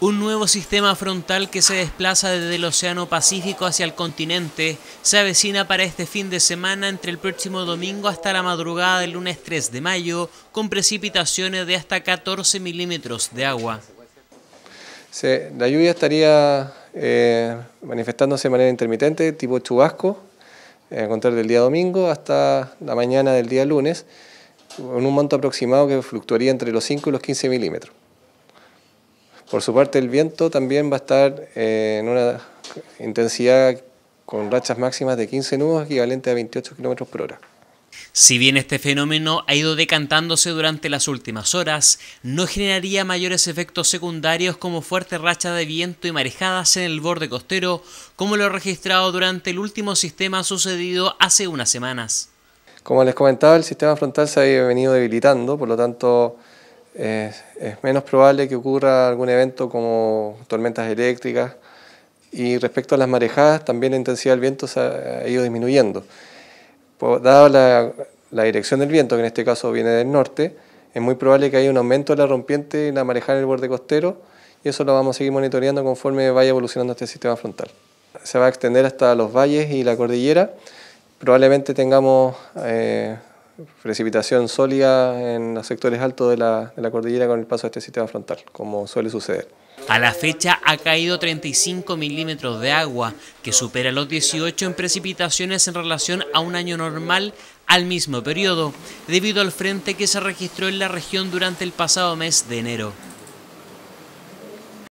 Un nuevo sistema frontal que se desplaza desde el Océano Pacífico hacia el continente se avecina para este fin de semana entre el próximo domingo hasta la madrugada del lunes 3 de mayo, con precipitaciones de hasta 14 milímetros de agua. la lluvia estaría eh, manifestándose de manera intermitente, tipo chubasco, eh, a contar del día domingo hasta la mañana del día lunes, con un monto aproximado que fluctuaría entre los 5 y los 15 milímetros. Por su parte, el viento también va a estar eh, en una intensidad con rachas máximas de 15 nudos, equivalente a 28 km por hora. Si bien este fenómeno ha ido decantándose durante las últimas horas, no generaría mayores efectos secundarios como fuertes rachas de viento y marejadas en el borde costero, como lo registrado durante el último sistema sucedido hace unas semanas. Como les comentaba, el sistema frontal se había venido debilitando, por lo tanto es, menos probable que ocurra algún evento como tormentas eléctricas. Y respecto a las marejadas, también la intensidad del viento se ha, ido disminuyendo. Por, dado la, dirección del viento, que en este caso viene del norte, es muy probable que haya un aumento de la rompiente y la marejada en el borde costero, y eso lo vamos a seguir monitoreando conforme vaya evolucionando este sistema frontal. Se va a extender hasta los valles y la cordillera. Probablemente tengamos eh, precipitación sólida en los sectores altos de la, cordillera con el paso de este sistema frontal, como suele suceder. A la fecha ha caído 35 milímetros de agua, que supera los 18 en precipitaciones en relación a un año normal al mismo periodo, debido al frente que se registró en la región durante el pasado mes de enero.